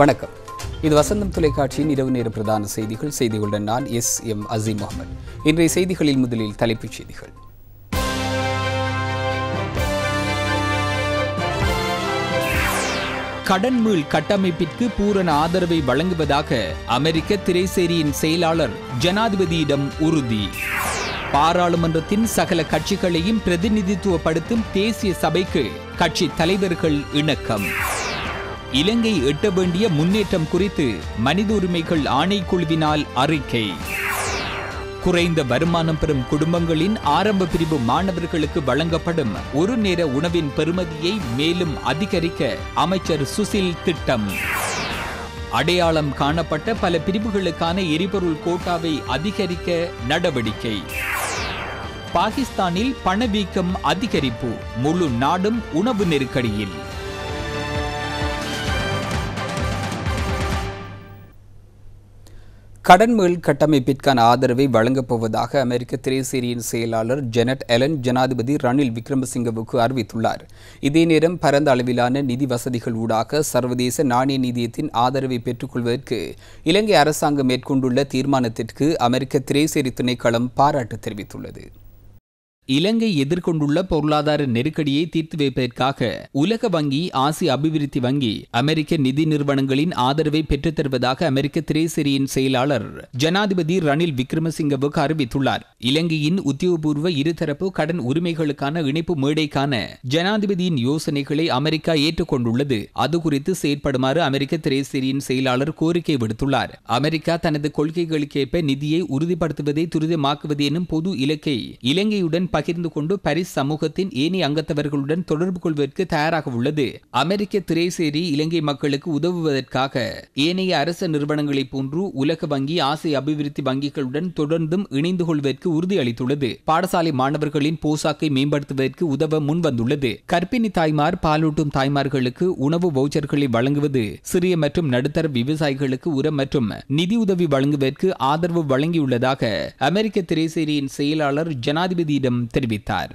வணக்கம் இது வசந்தம் தொலைக்காட்சியின் இரவு நேர பிரதான செய்திகள் செய்திகளுடன் நான் எஸ் எம் அசீம் முகமது இன்றைய செய்திகளில் முதலில் தலைப்புச் செய்திகள் கடன்மீள் கட்டமைப்பிற்கு பூரண ஆதரவை வழங்குவதாக அமெரிக்க திரைசேரியின் செயலாளர் ஜனாதிபதியிடம் உறுதி பாராளுமன்றத்தின் சகல கட்சிகளையும் பிரதிநிதித்துவப்படுத்தும் தேசிய சபைக்கு கட்சி தலைவர்கள் இணக்கம் இலங்கை எட்ட வேண்டிய முன்னேற்றம் குறித்து மனித உரிமைகள் ஆணைக்குழுவினால் அறிக்கை குறைந்த வருமானம் பெறும் குடும்பங்களின் ஆரம்ப பிரிவு மாணவர்களுக்கு வழங்கப்படும் ஒரு நேர உணவின் பெறுமதியை மேலும் அதிகரிக்க அமைச்சர் சுசில் திட்டம் அடையாளம் காணப்பட்ட பல பிரிவுகளுக்கான எரிபொருள் கோட்டாவை அதிகரிக்க நடவடிக்கை பாகிஸ்தானில் பணவீக்கம் அதிகரிப்பு முழு நாடும் உணவு நெருக்கடியில் கடன் மேல் கட்டமைப்பிற்கான ஆதரவை வழங்கப்போவதாக அமெரிக்க திரைசேரியின் செயலாளர் ஜெனட் எலன் ஜனாதிபதி ரணில் விக்ரமசிங்கவுக்கு அறிவித்துள்ளார் இதே நேரம் பரந்த அளவிலான நிதி வசதிகள் ஊடாக சர்வதேச நாணய நிதியத்தின் ஆதரவை பெற்றுக்கொள்வதற்கு இலங்கை அரசாங்கம் மேற்கொண்டுள்ள தீர்மானத்திற்கு அமெரிக்க திரைசேரி திணைக்களம் பாராட்டு தெரிவித்துள்ளது இலங்கை எதிர்கொண்டுள்ள பொருளாதார நெருக்கடியை தீர்த்து வைப்பதற்காக உலக வங்கி ஆசிய அபிவிருத்தி வங்கி அமெரிக்க நிதி நிறுவனங்களின் ஆதரவை பெற்றுத்தருவதாக அமெரிக்க திரைசேரியின் செயலாளர் ஜனாதிபதி ரணில் விக்ரமசிங்கவுக்கு அறிவித்துள்ளார் இலங்கையின் உத்தியோகபூர்வ இருதரப்பு கடன் உரிமைகளுக்கான இணைப்பு மேடைக்கான ஜனாதிபதியின் யோசனைகளை அமெரிக்கா ஏற்றுக்கொண்டுள்ளது அது குறித்து செயற்படுமாறு அமெரிக்க திரைசேரியின் செயலாளர் கோரிக்கை விடுத்துள்ளார் அமெரிக்கா தனது கொள்கைகளுக்கேற்ப நிதியை உறுதிப்படுத்துவதை துரிதமாக்குவது எனும் பொது இலக்கை இலங்கையுடன் பகிர்ந்து கொண்டு பாரிஸ் சமூகத்தின் ஏனைய அங்கத்தவர்களுடன் தொடர்பு கொள்வதற்கு தயாராக உள்ளது அமெரிக்க திரைசேரி இலங்கை மக்களுக்கு உதவுவதற்காக ஏனைய அரச நிறுவனங்களைப் போன்று உலக வங்கி ஆசிய அபிவிருத்தி வங்கிகளுடன் தொடர்ந்தும் இணைந்து கொள்வதற்கு உறுதியளித்துள்ளது பாடசாலை மாணவர்களின் போசாக்கை மேம்படுத்துவதற்கு உதவ முன்வந்துள்ளது கர்ப்பிணி தாய்மார் பாலூட்டும் தாய்மார்களுக்கு உணவு வவுச்சர்களை வழங்குவது சிறிய மற்றும் நடுத்தர விவசாயிகளுக்கு உரம் மற்றும் நிதியுதவி வழங்குவதற்கு ஆதரவு வழங்கியுள்ளதாக அமெரிக்க திரைசேரியின் செயலாளர் ஜனாதிபதியிடம் தெரிவித்தார்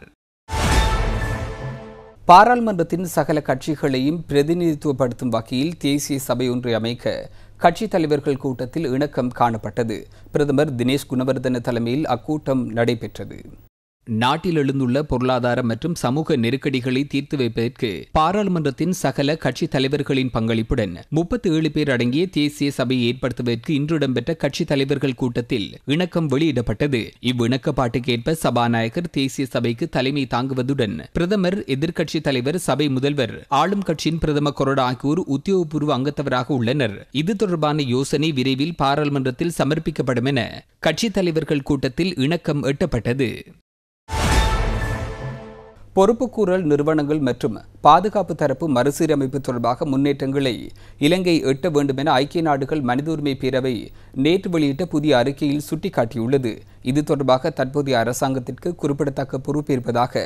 பாராளுமன்றத்தின் சகல கட்சிகளையும் பிரதிநிதித்துவப்படுத்தும் வகையில் தேசிய சபை ஒன்றை அமைக்க கட்சித் தலைவர்கள் கூட்டத்தில் இணக்கம் காணப்பட்டது பிரதமர் தினேஷ் குணவர்தன தலைமையில் அக்கூட்டம் நடைபெற்றது நாட்டில் எழுந்துள்ள பொருளாதார மற்றும் சமூக நெருக்கடிகளை தீர்த்து வைப்பதற்கு பாராளுமன்றத்தின் சகல கட்சித் தலைவர்களின் பங்களிப்புடன் முப்பத்தி ஏழு பேர் அடங்கிய தேசிய சபையை ஏற்படுத்துவதற்கு இன்று இடம்பெற்ற கட்சித் தலைவர்கள் கூட்டத்தில் இணக்கம் வெளியிடப்பட்டது இவ்விணக்கப்பாட்டுக்கேற்ப சபாநாயகர் தேசிய சபைக்கு தலைமை தாங்குவதுடன் பிரதமர் எதிர்க்கட்சித் தலைவர் சபை முதல்வர் ஆளும் கட்சியின் பிரதம கொரோடா ஆகியோர் உத்தியோகபூர்வ அங்கத்தவராக உள்ளனர் இது தொடர்பான யோசனை விரைவில் பாராளுமன்றத்தில் சமர்ப்பிக்கப்படும் என கட்சித் தலைவர்கள் கூட்டத்தில் இணக்கம் எட்டப்பட்டது பொறுப்புக்கூறல் நிறுவனங்கள் மற்றும் பாதுகாப்பு தரப்பு மறுசீரமைப்பு தொடர்பாக முன்னேற்றங்களை இலங்கை எட்ட வேண்டும் என ஐக்கிய நாடுகள் மனித உரிமை பேரவை நேற்று வெளியிட்ட புதிய அறிக்கையில் சுட்டிக்காட்டியுள்ளது இது தொடர்பாக தற்போதைய அரசாங்கத்திற்கு குறிப்பிடத்தக்க பொறுப்பு இருப்பதாக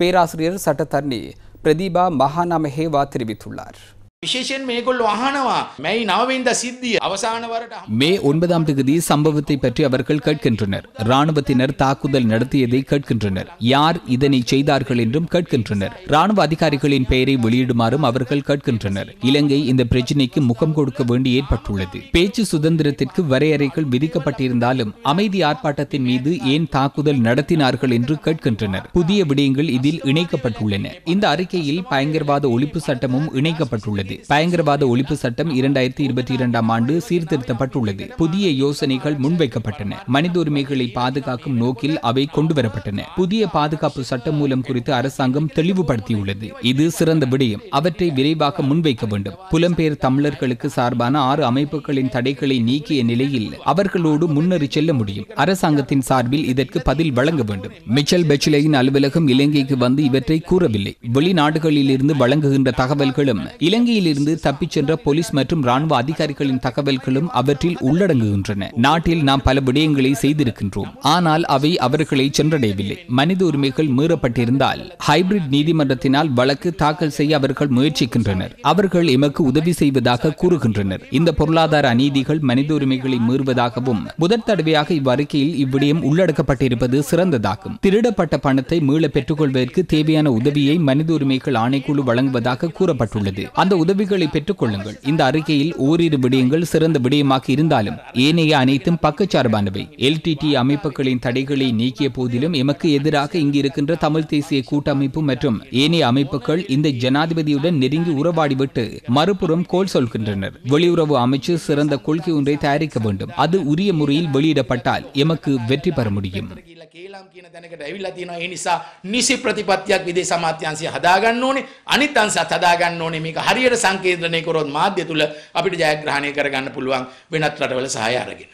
பேராசிரியர் சட்டத்தரணி பிரதீபா மகானாமஹேவா தெரிவித்துள்ளார் விசேஷன் மேற்கொள் வாகனவா மை நவவேந்த சித்தி அவசான வருட மே ஒன்பதாம் தேதி சம்பவத்தை பற்றி அவர்கள் கேட்கின்றனர் ராணுவத்தினர் தாக்குதல் நடத்தியதை கேட்கின்றனர் யார் இதனை செய்தார்கள் என்றும் கேட்கின்றனர் ராணுவ அதிகாரிகளின் பெயரை வெளியிடுமாறும் அவர்கள் கேட்கின்றனர் இலங்கை இந்த பிரச்சினைக்கு முகம் கொடுக்க வேண்டி ஏற்பட்டுள்ளது பேச்சு சுதந்திரத்திற்கு வரையறைகள் விதிக்கப்பட்டிருந்தாலும் அமைதி ஆர்ப்பாட்டத்தின் மீது ஏன் தாக்குதல் நடத்தினார்கள் என்று கேட்கின்றனர் புதிய விடயங்கள் இதில் இணைக்கப்பட்டுள்ளன இந்த அறிக்கையில் பயங்கரவாத ஒழிப்பு சட்டமும் இணைக்கப்பட்டுள்ளது வருகிறது பயங்கரவாத ஒழிப்பு சட்டம் இரண்டாயிரத்தி இருபத்தி இரண்டாம் ஆண்டு சீர்திருத்தப்பட்டுள்ளது புதிய யோசனைகள் முன்வைக்கப்பட்டன மனித உரிமைகளை பாதுகாக்கும் நோக்கில் அவை கொண்டுவரப்பட்டன புதிய பாதுகாப்பு சட்டம் மூலம் குறித்து அரசாங்கம் தெளிவுபடுத்தியுள்ளது இது சிறந்த விடயம் அவற்றை விரைவாக முன்வைக்க வேண்டும் புலம்பெயர் தமிழர்களுக்கு சார்பான ஆறு அமைப்புகளின் தடைகளை நீக்கிய நிலையில் அவர்களோடு முன்னேறி செல்ல முடியும் அரசாங்கத்தின் சார்பில் இதற்கு பதில் வழங்க வேண்டும் மிச்சல் பெச்சிலையின் அலுவலகம் இலங்கைக்கு வந்து இவற்றை கூறவில்லை வெளிநாடுகளில் இருந்து வழங்குகின்ற தகவல்களும் இலங்கையில் இலங்கையிலிருந்து தப்பிச் சென்ற போலீஸ் மற்றும் ராணுவ அதிகாரிகளின் தகவல்களும் அவற்றில் உள்ளடங்குகின்றன நாட்டில் நாம் பல விடயங்களை செய்திருக்கின்றோம் ஆனால் அவை அவர்களை சென்றடையவில்லை மனித உரிமைகள் மீறப்பட்டிருந்தால் ஹைபிரிட் நீதிமன்றத்தினால் வழக்கு தாக்கல் செய்ய அவர்கள் முயற்சிக்கின்றனர் அவர்கள் எமக்கு உதவி செய்வதாக கூறுகின்றனர் இந்த பொருளாதார அநீதிகள் மனித உரிமைகளை மீறுவதாகவும் முதற் தடவையாக இவ்வறிக்கையில் இவ்விடயம் உள்ளடக்கப்பட்டிருப்பது சிறந்ததாகும் திருடப்பட்ட பணத்தை மீள பெற்றுக்கொள்வதற்கு தேவையான உதவியை மனித உரிமைகள் ஆணைக்குழு வழங்குவதாக கூறப்பட்டுள்ளது அந்த உதவி உதவிகளை கொள்ளுங்கள் இந்த அறிக்கையில் ஓரிரு விடயங்கள் சிறந்த விடயமாக இருந்தாலும் ஏனைய அனைத்தும் பக்கச்சார்பானவை எல்டிடி அமைப்புகளின் தடைகளை நீக்கிய போதிலும் எமக்கு எதிராக இங்கு இருக்கின்ற தமிழ் தேசிய கூட்டமைப்பு மற்றும் ஏனைய அமைப்புகள் இந்த ஜனாதிபதியுடன் நெருங்கி உறவாடிவிட்டு மறுபுறம் கோல் சொல்கின்றனர் வெளியுறவு அமைச்சு சிறந்த கொள்கை ஒன்றை தயாரிக்க வேண்டும் அது உரிய முறையில் வெளியிடப்பட்டால் எமக்கு வெற்றி பெற முடியும் ඇවිල්ලා කේලම් කියන දැනකට ඇවිල්ලා තියෙනවා. ඒ නිසා නිසි ප්‍රතිපත්තියක් විදේශ අමාත්‍යාංශය හදාගන්න ඕනේ. අනිත් අංශත් හදාගන්න ඕනේ. මේක හරියට සංකේතනය කරොත් මාධ්‍ය තුල අපිට ජයග්‍රහණය කරගන්න පුළුවන් වෙනත් රටවල සහාය අරගෙන.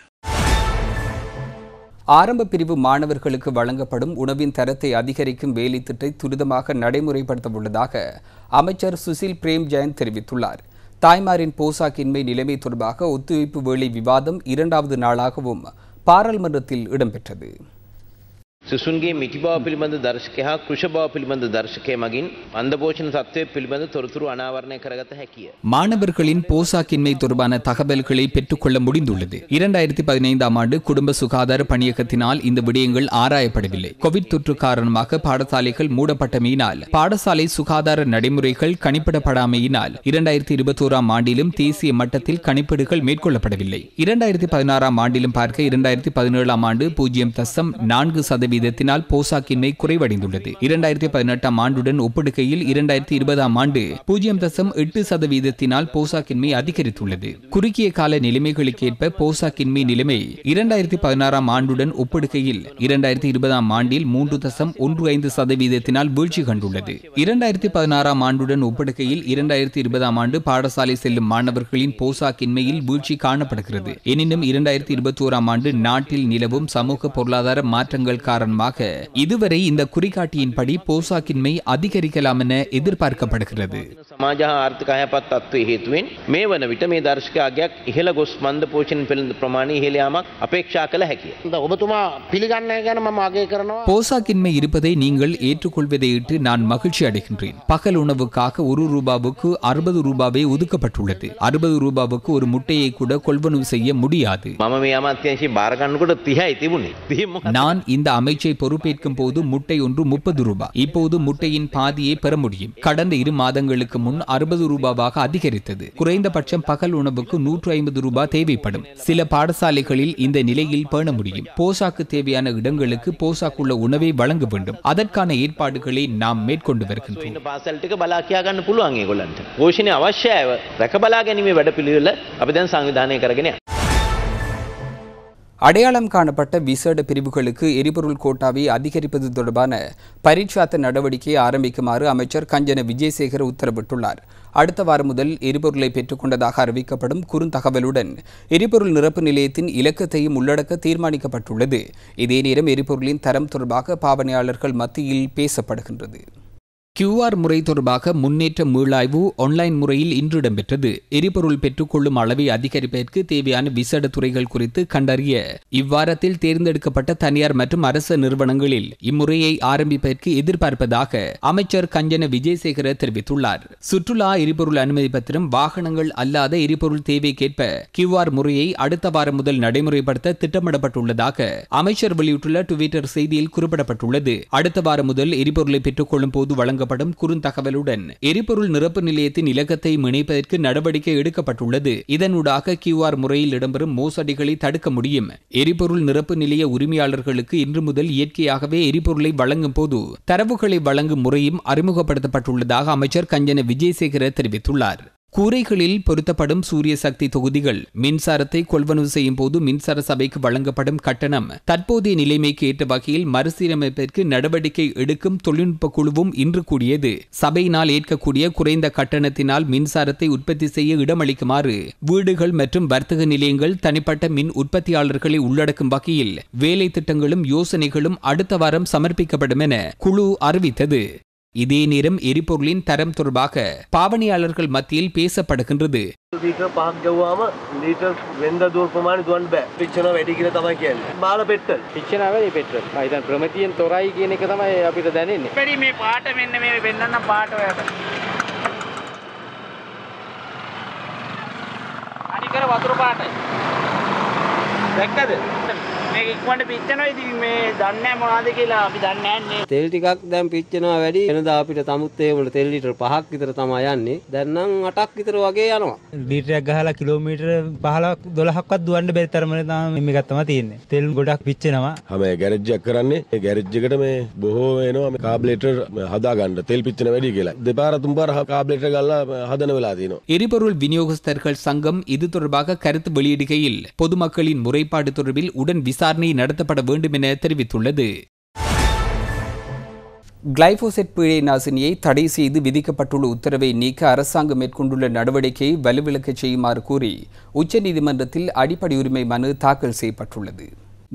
ஆரம்ப பிரிவு மாணவர்களுக்கு வழங்கப்படும் உணவின் தரத்தை அதிகரிக்கும் வேலை திட்டத்தை துரிதமாக நடைமுறைப்படுத்த உள்ளதாக அமைச்சர் சுசில் பிரேம் ஜெயந்த் தெரிவித்துள்ளார் தாய்மாரின் போசாக்கின்மை நிலைமை தொடர்பாக ஒத்துழைப்பு வேலை விவாதம் இரண்டாவது நாளாகவும் பாராளுமன்றத்தில் இடம்பெற்றது සුසුන්ගේ මිටි බව පිළිබඳ දර්ශකය හා කෘෂ බව පිළිබඳ දර්ශකය මගින් தொருத்துரு தத்துவ පිළිබඳ තොරතුරු அனாவரணை කරගත மாணவர்களின் போசாக்கின்மை தொடர்பான தகவல்களை பெற்றுக்கொள்ள முடிந்துள்ளது. இரண்டாயிரத்தி பதினைந்தாம் ஆண்டு குடும்ப சுகாதார பணியகத்தினால் இந்த விடயங்கள் ஆராயப்படவில்லை. கோவிட் தொற்று காரணமாக பாடசாலைகள் மூடப்பட்டமையினால் பாடசாலை சுகாதார நடைமுறைகள் கணிப்பிடப்படாமையினால் இரண்டாயிரத்தி இருபத்தோராம் ஆண்டிலும் தேசிய மட்டத்தில் கணிப்பீடுகள் மேற்கொள்ளப்படவில்லை. இரண்டாயிரத்தி பதினாறாம் ஆண்டிலும் பார்க்க இரண்டாயிரத்தி பதினேழாம் ஆண்டு பூஜ்ஜியம் தசம் நான்கு சதவீதம் சதவீதத்தினால் போசாக்கின்மை குறைவடைந்துள்ளது இரண்டாயிரத்தி பதினெட்டாம் ஆண்டுடன் ஒப்பிடுகையில் இரண்டாயிரத்தி இருபதாம் ஆண்டு பூஜ்ஜியம் தசம் எட்டு சதவீதத்தினால் போசாக்கின்மை அதிகரித்துள்ளது குறுகிய கால நிலைமைகளுக்கேற்ப போசாக்கின்மை நிலைமை இரண்டாயிரத்தி பதினாறாம் ஆண்டுடன் ஒப்பிடுகையில் இரண்டாயிரத்தி இருபதாம் ஆண்டில் மூன்று தசம் ஒன்று ஐந்து சதவீதத்தினால் வீழ்ச்சி கண்டுள்ளது இரண்டாயிரத்தி பதினாறாம் ஆண்டுடன் ஒப்பிடுகையில் இரண்டாயிரத்தி இருபதாம் ஆண்டு பாடசாலை செல்லும் மாணவர்களின் போசாக்கின்மையில் வீழ்ச்சி காணப்படுகிறது எனினும் இரண்டாயிரத்தி இருபத்தி ஓராம் ஆண்டு நாட்டில் நிலவும் சமூக பொருளாதார மாற்றங்கள் காரணமாக காரணமாக இதுவரை இந்த குறிகாட்டியின்படி போசாக்கின்மை அதிகரிக்கலாம் என எதிர்பார்க்கப்படுகிறது போசாக்கின்மை இருப்பதை நீங்கள் ஏற்றுக்கொள்வதை இட்டு நான் மகிழ்ச்சி அடைகின்றேன். பகல் உணவுக்காக ஒரு ரூபாவுக்கு அறுபது ரூபாவே ஒதுக்கப்பட்டுள்ளது. அறுபது ரூபாவுக்கு ஒரு முட்டையை கூட கொள்வனவு செய்ய முடியாது. நான் இந்த அமைச்சை பொறுப்பேற்கும் போது முட்டை ஒன்று முப்பது ரூபாய் இப்போது முட்டையின் பாதியை பெற முடியும் கடந்த இரு மாதங்களுக்கு முன் அறுபது ரூபாவாக அதிகரித்தது குறைந்தபட்சம் பகல் உணவுக்கு நூற்று ஐம்பது ரூபாய் தேவைப்படும் சில பாடசாலைகளில் இந்த நிலையில் பேண முடியும் போசாக்கு தேவையான இடங்களுக்கு போசாக்குள்ள உணவை வழங்க வேண்டும் அதற்கான ஏற்பாடுகளை நாம் மேற்கொண்டு வருகின்றோம் அவசியம் அடையாளம் காணப்பட்ட விசேட பிரிவுகளுக்கு எரிபொருள் கோட்டாவை அதிகரிப்பது தொடர்பான பரீட்சாத்த நடவடிக்கையை ஆரம்பிக்குமாறு அமைச்சர் கஞ்சன விஜயசேகர் உத்தரவிட்டுள்ளார் அடுத்த வாரம் முதல் எரிபொருளை பெற்றுக்கொண்டதாக அறிவிக்கப்படும் குறுந்தகவலுடன் எரிபொருள் நிரப்பு நிலையத்தின் இலக்கத்தையும் உள்ளடக்க தீர்மானிக்கப்பட்டுள்ளது இதே நேரம் எரிபொருளின் தரம் தொடர்பாக பாவனையாளர்கள் மத்தியில் பேசப்படுகின்றது கியூஆர் முறை தொடர்பாக முன்னேற்ற மீளாய்வு ஆன்லைன் முறையில் இன்று இடம்பெற்றது எரிபொருள் பெற்றுக்கொள்ளும் அளவை அதிகரிப்பதற்கு தேவையான விசேட துறைகள் குறித்து கண்டறிய இவ்வாரத்தில் தேர்ந்தெடுக்கப்பட்ட தனியார் மற்றும் அரசு நிறுவனங்களில் இம்முறையை ஆரம்பிப்பதற்கு எதிர்பார்ப்பதாக அமைச்சர் கஞ்சன விஜயசேகர தெரிவித்துள்ளார் சுற்றுலா எரிபொருள் அனுமதி பத்திரம் வாகனங்கள் அல்லாத எரிபொருள் தேவைக்கேற்ப கியூஆர் முறையை அடுத்த வாரம் முதல் நடைமுறைப்படுத்த திட்டமிடப்பட்டுள்ளதாக அமைச்சர் வெளியிட்டுள்ள டுவிட்டர் செய்தியில் குறிப்பிடப்பட்டுள்ளது அடுத்த வாரம் முதல் எரிபொருளை பெற்றுக்கொள்ளும் போது வழங்க வழங்கப்படும் குறுந்தகவலுடன் எரிபொருள் நிரப்பு நிலையத்தின் இலக்கத்தை இணைப்பதற்கு நடவடிக்கை எடுக்கப்பட்டுள்ளது இதனூடாக கியூஆர் முறையில் இடம்பெறும் மோசடிகளை தடுக்க முடியும் எரிபொருள் நிரப்பு நிலைய உரிமையாளர்களுக்கு இன்று முதல் இயற்கையாகவே எரிபொருளை வழங்கும் போது தரவுகளை வழங்கும் முறையும் அறிமுகப்படுத்தப்பட்டுள்ளதாக அமைச்சர் கஞ்சன விஜயசேகர தெரிவித்துள்ளார் கூரைகளில் பொருத்தப்படும் சூரிய சக்தி தொகுதிகள் மின்சாரத்தை கொள்வனவு செய்யும் போது மின்சார சபைக்கு வழங்கப்படும் கட்டணம் தற்போதைய நிலைமைக்கு ஏற்ற வகையில் மறுசீரமைப்பிற்கு நடவடிக்கை எடுக்கும் தொழில்நுட்ப குழுவும் இன்று கூடியது சபையினால் ஏற்கக்கூடிய குறைந்த கட்டணத்தினால் மின்சாரத்தை உற்பத்தி செய்ய இடமளிக்குமாறு வீடுகள் மற்றும் வர்த்தக நிலையங்கள் தனிப்பட்ட மின் உற்பத்தியாளர்களை உள்ளடக்கும் வகையில் வேலை திட்டங்களும் யோசனைகளும் அடுத்த வாரம் சமர்ப்பிக்கப்படும் என குழு அறிவித்தது இதே நேரம் எரிபொருளின் தரம் தொடர்பாக பாவனையாளர்கள் மத்தியில் பேசப்படுகின்றது లీటర్ පහක් ගව්වාම ලීටර් වෙන්ද දූර්පමාණ දුවන් බෑ පික්ෂණ වැඩි කියලා තමයි කියන්නේ. බාල පෙට්‍රල්. පික්ෂණ වැඩි පෙට්‍රල්. ආ ඉතින් ප්‍රමිතියෙන් තොරයි කියන එක තමයි අපිට දැනෙන්නේ. බැරි මේ පාට මෙන්න මේ වෙන්නනම් පාට ඔයාට. අනිකර වතුර පාටයි. දැක්කද? මේක ඉක්මනට පිච්චෙනවා ඉතින් මේ දන්නේ නැහැ මොනවද කියලා අපි දන්නේ නැහැ තෙල් ටිකක් දැන් පිච්චෙනවා වැඩි වෙනදා අපිට තමුත් ඒ වල තෙල් ලිටර 5ක් විතර තමයි යන්නේ දැන් නම් 8ක් විතර වගේ යනවා ලිටරයක් ගහලා කිලෝමීටර 15ක් 12ක්වත් දුවන්න බැරි තරමට තමයි මේක තමයි තියෙන්නේ තෙල් ගොඩක් පිච්චෙනවා හැම ගෑරේජ් එකක් කරන්නේ ඒ ගෑරේජ් එකට මේ බොහෝ වෙනවා මේ කාබ්ලේටර් හදා ගන්න තෙල් පිච්චෙන වැඩි කියලා දෙපාර තුන්පාර කාබ්ලේටර ගල්ලා හදන වෙලා තියෙනවා எரிபொருள் விநியோகஸ்தர்கள் சங்கம் இது தொடர்பாக கருத்து வெளியிடுகையில் பொதுமக்களின் முறைப்பாடு தொடர்பில் உடன் விசாரணை விசாரணை நடத்தப்பட வேண்டும் என தெரிவித்துள்ளது கிளைபோசெட் பிழை நாசினியை தடை செய்து விதிக்கப்பட்டுள்ள உத்தரவை நீக்க அரசாங்கம் மேற்கொண்டுள்ள நடவடிக்கையை வலுவிழக்கச் செய்யுமாறு கூறி உச்சநீதிமன்றத்தில் அடிப்படை உரிமை மனு தாக்கல் செய்யப்பட்டுள்ளது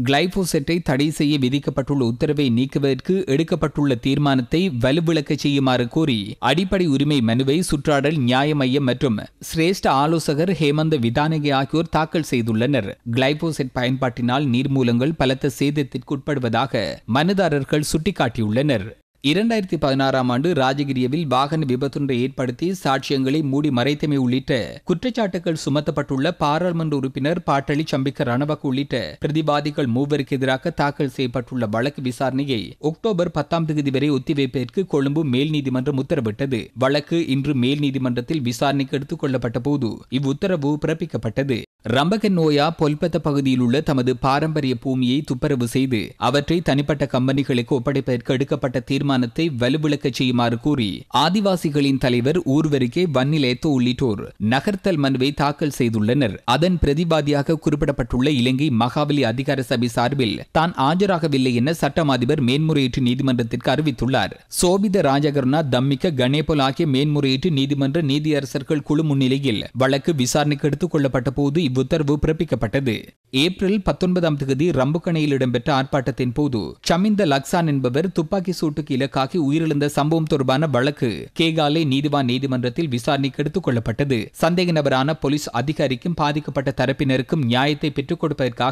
கிளைபோசெட்டை தடை செய்ய விதிக்கப்பட்டுள்ள உத்தரவை நீக்குவதற்கு எடுக்கப்பட்டுள்ள தீர்மானத்தை வலுவிளக்க செய்யுமாறு கோரி அடிப்படை உரிமை மனுவை சுற்றாடல் நியாய மையம் மற்றும் சிரேஷ்ட ஆலோசகர் ஹேமந்த விதானகி ஆகியோர் தாக்கல் செய்துள்ளனர் கிளைபோசெட் பயன்பாட்டினால் நீர்மூலங்கள் பலத்த சேதத்திற்குட்படுவதாக மனுதாரர்கள் சுட்டிக்காட்டியுள்ளனர் இரண்டாயிரத்தி பதினாறாம் ஆண்டு ராஜகிரியவில் வாகன விபத்தொன்றை ஏற்படுத்தி சாட்சியங்களை மூடி மறைத்தமை உள்ளிட்ட குற்றச்சாட்டுகள் சுமத்தப்பட்டுள்ள பாராளுமன்ற உறுப்பினர் பாட்டளி சம்பிக்க ரணவக்கு உள்ளிட்ட பிரதிவாதிகள் மூவருக்கு எதிராக தாக்கல் செய்யப்பட்டுள்ள வழக்கு விசாரணையை அக்டோபர் பத்தாம் தேதி வரை ஒத்திவைப்பதற்கு கொழும்பு மேல் நீதிமன்றம் உத்தரவிட்டது வழக்கு இன்று மேல் நீதிமன்றத்தில் விசாரணைக்கு எடுத்துக் கொள்ளப்பட்ட போது இவ்வுத்தரவு பிறப்பிக்கப்பட்டது ரம்பகன் நோயா பொல்பத்த பகுதியில் உள்ள தமது பாரம்பரிய பூமியை துப்பரவு செய்து அவற்றை தனிப்பட்ட கம்பெனிகளுக்கு ஒப்படைப்பதற்கு எடுக்கப்பட்ட தீர்மானத்தை வலுவிளக்க செய்யுமாறு கூறி ஆதிவாசிகளின் தலைவர் ஊர்வருக்கே வன்னிலேத்து உள்ளிட்டோர் நகர்த்தல் மனுவை தாக்கல் செய்துள்ளனர் அதன் பிரதிவாதியாக குறிப்பிடப்பட்டுள்ள இலங்கை மகாவலி அதிகார சபை சார்பில் தான் ஆஜராகவில்லை என சட்டம் அதிபர் மேன்முறையீட்டு நீதிமன்றத்திற்கு அறிவித்துள்ளார் சோபித ராஜகருணா தம்மிக்க கணேபோல் ஆகிய மேன்முறையீட்டு நீதிமன்ற நீதியரசர்கள் குழு முன்னிலையில் வழக்கு விசாரணைக்கு எடுத்துக் கொள்ளப்பட்ட போது உத்தரவு பிறப்பிக்கப்பட்டது ஏப்ரல் பத்தொன்பதாம் தேதி ரம்புக்கணையில் இடம்பெற்ற ஆர்ப்பாட்டத்தின் போது சமிந்த லக்சான் என்பவர் துப்பாக்கி சூட்டுக்கு இலக்காகி உயிரிழந்த சம்பவம் தொடர்பான வழக்கு கேகாலே நீதிவான் நீதிமன்றத்தில் விசாரணைக்கு எடுத்துக் கொள்ளப்பட்டது சந்தேக நபரான போலீஸ் அதிகாரிக்கும் பாதிக்கப்பட்ட தரப்பினருக்கும் நியாயத்தை பெற்றுக் கொடுப்பதற்காக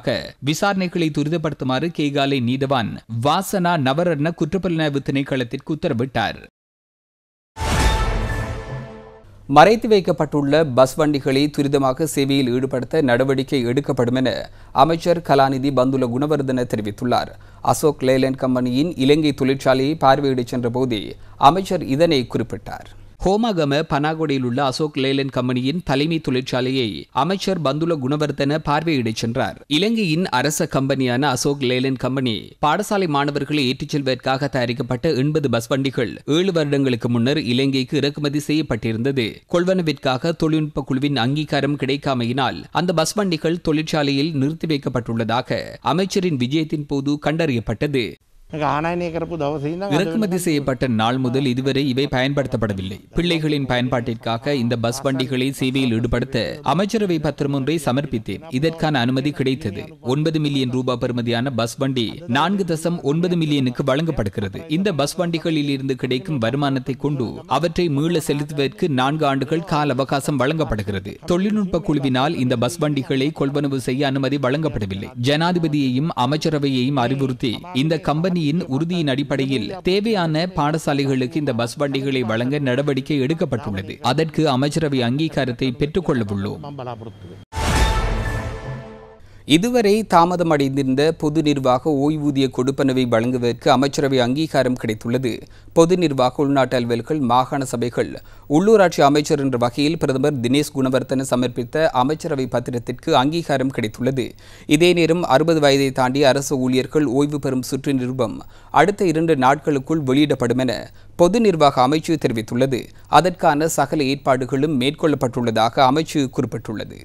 விசாரணைகளை துரிதப்படுத்துமாறு கேகாலே நீதிவான் வாசனா நவரன்ன குற்றப்புலனாய்வு திணைக்களத்திற்கு உத்தரவிட்டார் மறைத்து வைக்கப்பட்டுள்ள பஸ் வண்டிகளை துரிதமாக சேவையில் ஈடுபடுத்த நடவடிக்கை எடுக்கப்படும் என அமைச்சர் கலாநிதி பந்துல குணவர்தன தெரிவித்துள்ளார் அசோக் லேலண்ட் கம்பெனியின் இலங்கை தொழிற்சாலையை பார்வையிடச் சென்றபோதே அமைச்சர் இதனை குறிப்பிட்டார் ஹோமாகம பனாகொடையில் உள்ள அசோக் லேலன் கம்பெனியின் தலைமை தொழிற்சாலையை அமைச்சர் பந்துல குணவர்தன பார்வையிடச் சென்றார் இலங்கையின் அரச கம்பெனியான அசோக் லேலன் கம்பெனி பாடசாலை மாணவர்களை ஏற்றிச் செல்வதற்காக தயாரிக்கப்பட்ட எண்பது பஸ் வண்டிகள் ஏழு வருடங்களுக்கு முன்னர் இலங்கைக்கு இறக்குமதி செய்யப்பட்டிருந்தது கொள்வனவிற்காக தொழில்நுட்ப குழுவின் அங்கீகாரம் கிடைக்காமையினால் அந்த பஸ் வண்டிகள் தொழிற்சாலையில் நிறுத்தி வைக்கப்பட்டுள்ளதாக அமைச்சரின் விஜயத்தின் போது கண்டறியப்பட்டது இறக்குமதி செய்யப்பட்ட நாள் முதல் இதுவரை இவை பயன்படுத்தப்படவில்லை பிள்ளைகளின் பயன்பாட்டிற்காக இந்த பஸ் வண்டிகளை சேவையில் ஈடுபடுத்த அமைச்சரவை பத்திரம் ஒன்றை சமர்ப்பித்தேன் இதற்கான அனுமதி கிடைத்தது ஒன்பது மில்லியன் ரூபாய் பெறுமதியான பஸ் வண்டி நான்கு தசம் ஒன்பது மில்லியனுக்கு வழங்கப்படுகிறது இந்த பஸ் வண்டிகளில் இருந்து கிடைக்கும் வருமானத்தை கொண்டு அவற்றை மீள செலுத்துவதற்கு நான்கு ஆண்டுகள் கால அவகாசம் வழங்கப்படுகிறது தொழில்நுட்ப குழுவினால் இந்த பஸ் வண்டிகளை கொள்வனவு செய்ய அனுமதி வழங்கப்படவில்லை ஜனாதிபதியையும் அமைச்சரவையையும் அறிவுறுத்தி இந்த கம்பெனி கல்வியின் உறுதியின் அடிப்படையில் தேவையான பாடசாலைகளுக்கு இந்த பஸ் வண்டிகளை வழங்க நடவடிக்கை எடுக்கப்பட்டுள்ளது அதற்கு அமைச்சரவை அங்கீகாரத்தை கொள்ள உள்ளோம் இதுவரை தாமதமடைந்திருந்த பொது நிர்வாக ஓய்வூதிய கொடுப்பனவை வழங்குவதற்கு அமைச்சரவை அங்கீகாரம் கிடைத்துள்ளது பொது நிர்வாக உள்நாட்டு அலுவல்கள் மாகாண சபைகள் உள்ளூராட்சி அமைச்சர் என்ற வகையில் பிரதமர் தினேஷ் குணவர்த்தன சமர்ப்பித்த அமைச்சரவை பத்திரத்திற்கு அங்கீகாரம் கிடைத்துள்ளது இதே நேரம் அறுபது வயதை தாண்டி அரசு ஊழியர்கள் ஓய்வு பெறும் சுற்று நிருபம் அடுத்த இரண்டு நாட்களுக்குள் வெளியிடப்படும் என பொது நிர்வாக அமைச்சு தெரிவித்துள்ளது அதற்கான சகல ஏற்பாடுகளும் மேற்கொள்ளப்பட்டுள்ளதாக அமைச்சு குறிப்பிட்டுள்ளது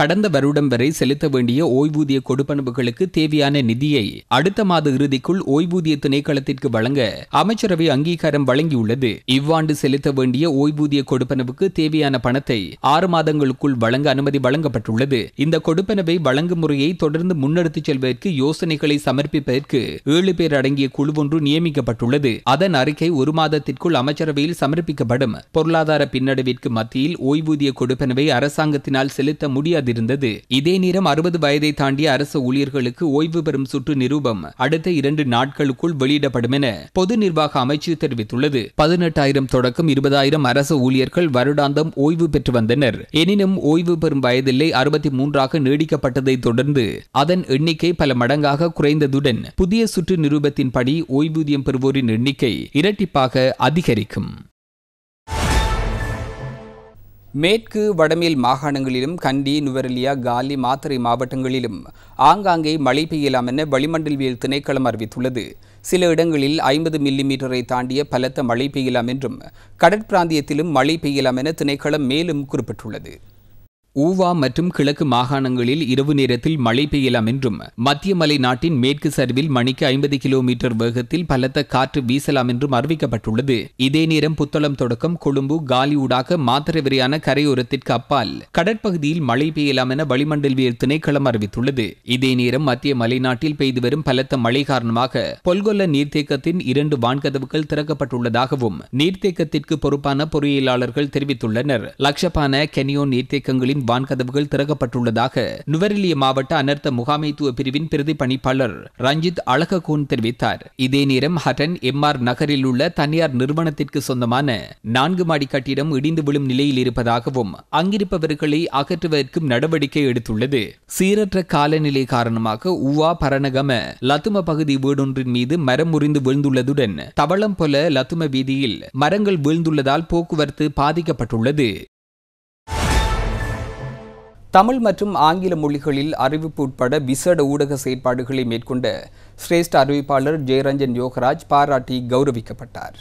கடந்த வருடம் வரை செலுத்த வேண்டிய ஓய்வூதிய கொடுப்பனவுகளுக்கு தேவையான நிதியை அடுத்த மாத இறுதிக்குள் ஓய்வூதிய திணைக்களத்திற்கு வழங்க அமைச்சரவை அங்கீகாரம் வழங்கியுள்ளது இவ்வாண்டு செலுத்த வேண்டிய ஓய்வூதிய கொடுப்பனவுக்கு தேவையான பணத்தை ஆறு மாதங்களுக்குள் வழங்க அனுமதி வழங்கப்பட்டுள்ளது இந்த கொடுப்பனவை வழங்கும் முறையை தொடர்ந்து முன்னெடுத்துச் செல்வதற்கு யோசனைகளை சமர்ப்பிப்பதற்கு ஏழு பேர் அடங்கிய குழு ஒன்று நியமிக்கப்பட்டுள்ளது அதன் அறிக்கை ஒரு மாதத்திற்குள் அமைச்சரவையில் சமர்ப்பிக்கப்படும் பொருளாதார பின்னடைவிற்கு மத்தியில் ஓய்வூதிய கொடுப்பனவை அரசாங்கத்தினால் செலுத்த முடியாது நடந்திருந்தது இதே நேரம் அறுபது வயதை தாண்டிய அரசு ஊழியர்களுக்கு ஓய்வு பெறும் சுற்று நிரூபம் அடுத்த இரண்டு நாட்களுக்குள் வெளியிடப்படும் என பொது நிர்வாக அமைச்சு தெரிவித்துள்ளது பதினெட்டாயிரம் தொடக்கம் இருபதாயிரம் அரசு ஊழியர்கள் வருடாந்தம் ஓய்வு பெற்று வந்தனர் எனினும் ஓய்வு பெறும் வயதில்லை அறுபத்தி மூன்றாக நீடிக்கப்பட்டதை தொடர்ந்து அதன் எண்ணிக்கை பல மடங்காக குறைந்ததுடன் புதிய சுற்று நிரூபத்தின்படி ஓய்வூதியம் பெறுவோரின் எண்ணிக்கை இரட்டிப்பாக அதிகரிக்கும் மேற்கு வடமேல் மாகாணங்களிலும் கண்டி நுவரெலியா காலி மாத்தறை மாவட்டங்களிலும் ஆங்காங்கே மழை பெய்யலாம் என வளிமண்டலவியல் திணைக்களம் அறிவித்துள்ளது சில இடங்களில் ஐம்பது மில்லிமீட்டரை தாண்டிய பலத்த மழை பெய்யலாம் என்றும் கடற்பிராந்தியத்திலும் மழை பெய்யலாம் என திணைக்களம் மேலும் குறிப்பிட்டுள்ளது ஊவா மற்றும் கிழக்கு மாகாணங்களில் இரவு நேரத்தில் மழை பெய்யலாம் என்றும் மத்திய மலை நாட்டின் மேற்கு சரிவில் மணிக்கு ஐம்பது கிலோமீட்டர் வேகத்தில் பலத்த காற்று வீசலாம் என்றும் அறிவிக்கப்பட்டுள்ளது இதே நேரம் புத்தளம் தொடக்கம் கொழும்பு காலி ஊடாக மாத்திரை வரையான கரையோரத்திற்கு அப்பால் கடற்பகுதியில் மழை பெய்யலாம் என வளிமண்டலவியல் திணைக்களம் அறிவித்துள்ளது இதே நேரம் மத்திய மலைநாட்டில் பெய்து வரும் பலத்த மழை காரணமாக பொல்கொல்ல நீர்த்தேக்கத்தின் இரண்டு வான்கதவுகள் திறக்கப்பட்டுள்ளதாகவும் நீர்த்தேக்கத்திற்கு பொறுப்பான பொறியியலாளர்கள் தெரிவித்துள்ளனர் லட்சப்பான கெனியோ நீர்த்தேக்கங்களின் வான்கதவுகள் திறக்கப்பட்டுள்ளதாக நுவரெலிய மாவட்ட அனர்த்த முகாமைத்துவ பிரிவின் பிரதி பணிப்பாளர் ரஞ்சித் அழகோன் தெரிவித்தார் இதே நேரம் ஹட்டன் எம் ஆர் நகரில் உள்ள தனியார் நிறுவனத்திற்கு சொந்தமான நான்கு மாடி கட்டிடம் இடிந்து விழும் நிலையில் இருப்பதாகவும் அங்கிருப்பவர்களை அகற்றுவதற்கும் நடவடிக்கை எடுத்துள்ளது சீரற்ற காலநிலை காரணமாக உவா பரணகம லத்தும பகுதி வீடொன்றின் மீது மரம் முறிந்து விழுந்துள்ளதுடன் தவளம் போல லத்தும வீதியில் மரங்கள் வீழ்ந்துள்ளதால் போக்குவரத்து பாதிக்கப்பட்டுள்ளது தமிழ் மற்றும் ஆங்கில மொழிகளில் அறிவிப்பு உட்பட விசேட ஊடக செயற்பாடுகளை மேற்கொண்ட சிரேஷ்ட அறிவிப்பாளர் ஜெயரஞ்சன் யோகராஜ் பாராட்டி கௌரவிக்கப்பட்டார்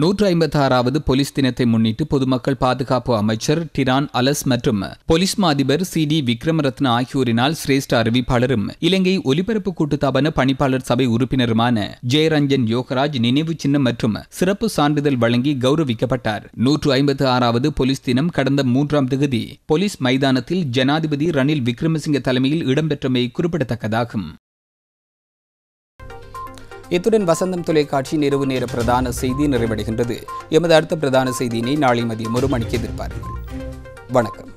நூற்று ஐம்பத்தாறாவது போலீஸ் தினத்தை முன்னிட்டு பொதுமக்கள் பாதுகாப்பு அமைச்சர் டிரான் அலஸ் மற்றும் போலீஸ் மாதிபர் சி டி விக்ரமரத்ன ஆகியோரினால் சிரேஷ்ட அறிவிப்பாளரும் இலங்கை ஒலிபரப்பு கூட்டுத்தாபன பணிப்பாளர் சபை உறுப்பினருமான ஜெயரஞ்சன் யோகராஜ் நினைவு சின்னம் மற்றும் சிறப்பு சான்றிதழ் வழங்கி கௌரவிக்கப்பட்டார் நூற்று ஐம்பத்து ஆறாவது போலீஸ் தினம் கடந்த மூன்றாம் திகதி போலீஸ் மைதானத்தில் ஜனாதிபதி ரணில் விக்ரமசிங்க தலைமையில் இடம்பெற்றமை குறிப்பிடத்தக்கதாகும் இத்துடன் வசந்தம் தொலைக்காட்சி நிறைவு நேர பிரதான செய்தி நிறைவடைகின்றது எமது அடுத்த பிரதான செய்தியினை நாளை மதியம் ஒரு மணிக்கு எதிர்பாருங்கள் வணக்கம்